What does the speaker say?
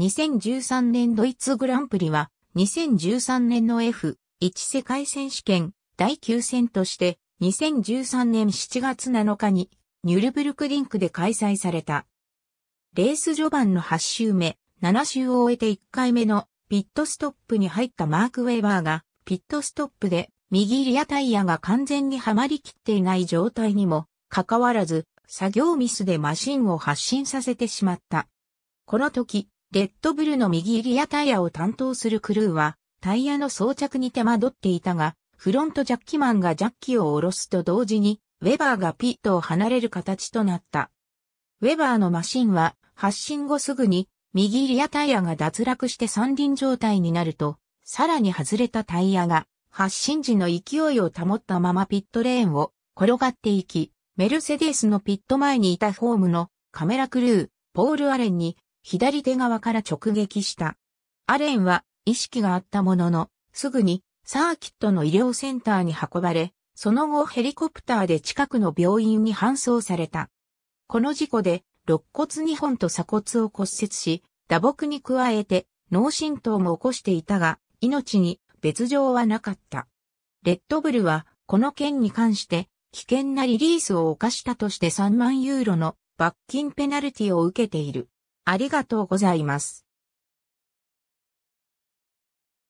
2013年ドイツグランプリは、2013年の F1 世界選手権第9戦として、2013年7月7日に、ニュルブルクリンクで開催された。レース序盤の8周目、7周を終えて1回目のピットストップに入ったマーク・ウェーバーが、ピットストップで右リアタイヤが完全にはまりきっていない状態にもかかわらず、作業ミスでマシンを発進させてしまった。この時、レッドブルの右リアタイヤを担当するクルーは、タイヤの装着に手間取っていたが、フロントジャッキマンがジャッキを下ろすと同時に、ウェバーがピットを離れる形となった。ウェバーのマシンは、発進後すぐに、右リアタイヤが脱落して三輪状態になると、さらに外れたタイヤが、発進時の勢いを保ったままピットレーンを転がっていき、メルセデスのピット前にいたホームのカメラクルー、ポール・アレンに左手側から直撃した。アレンは意識があったものの、すぐにサーキットの医療センターに運ばれ、その後ヘリコプターで近くの病院に搬送された。この事故で、肋骨2本と鎖骨を骨折し、打撲に加えて脳震盪も起こしていたが、命に別状はなかった。レッドブルは、この件に関して、危険なリリースを犯したとして3万ユーロの罰金ペナルティを受けている。ありがとうございます。